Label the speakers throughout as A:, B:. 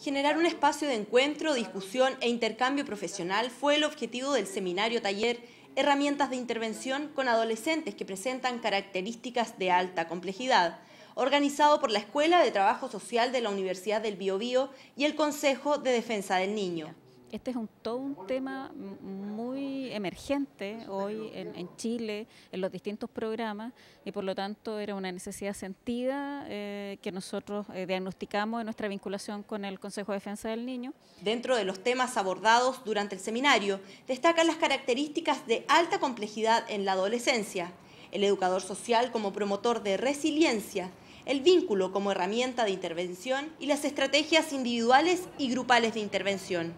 A: Generar un espacio de encuentro, discusión e intercambio profesional fue el objetivo del seminario taller Herramientas de Intervención con Adolescentes que presentan características de alta complejidad, organizado por la Escuela de Trabajo Social de la Universidad del Biobío y el Consejo de Defensa del Niño
B: este es un, todo un tema muy emergente hoy en, Chile, en los distintos programas, y por lo tanto era una necesidad sentida eh, que nosotros eh, diagnosticamos en nuestra vinculación con el
A: Consejo de Defensa del Niño. Dentro de los temas abordados durante el seminario, destacan las características de alta complejidad en la adolescencia, el educador social como promotor de resiliencia, el vínculo como herramienta de intervención y las estrategias individuales y grupales de intervención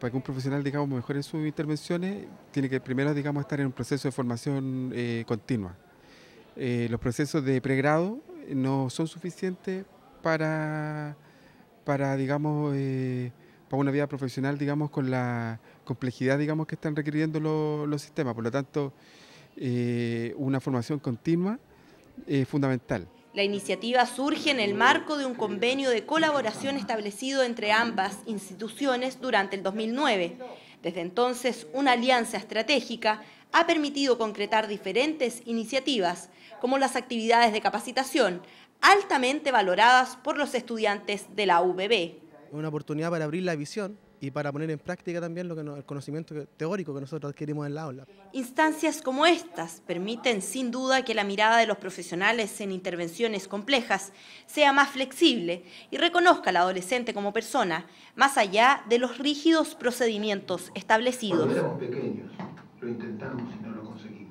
C: para que un profesional, digamos, mejore sus intervenciones, tiene que primero, digamos, estar en un proceso de formación eh, continua. Eh, los procesos de pregrado no son suficientes para, digamos, eh, para una vida profesional, digamos, con la complejidad, digamos, que están requiriendo los sistemas. Por lo tanto, una formación continua es fundamental.
A: La iniciativa surge en el marco de un convenio de colaboración establecido entre ambas instituciones durante el 2009. Desde entonces, una alianza estratégica ha permitido concretar diferentes iniciativas, como las actividades de capacitación, altamente valoradas por los estudiantes de la UBB.
C: Una oportunidad para abrir la visión y para poner en práctica también lo que el conocimiento teórico que nosotros adquirimos en la aula.
A: Instancias como estas permiten sin duda que la mirada de los profesionales en intervenciones complejas sea más flexible y reconozca al adolescente como persona, más allá de los rígidos procedimientos establecidos. Cuando pequeños,
C: lo intentamos y no lo conseguimos.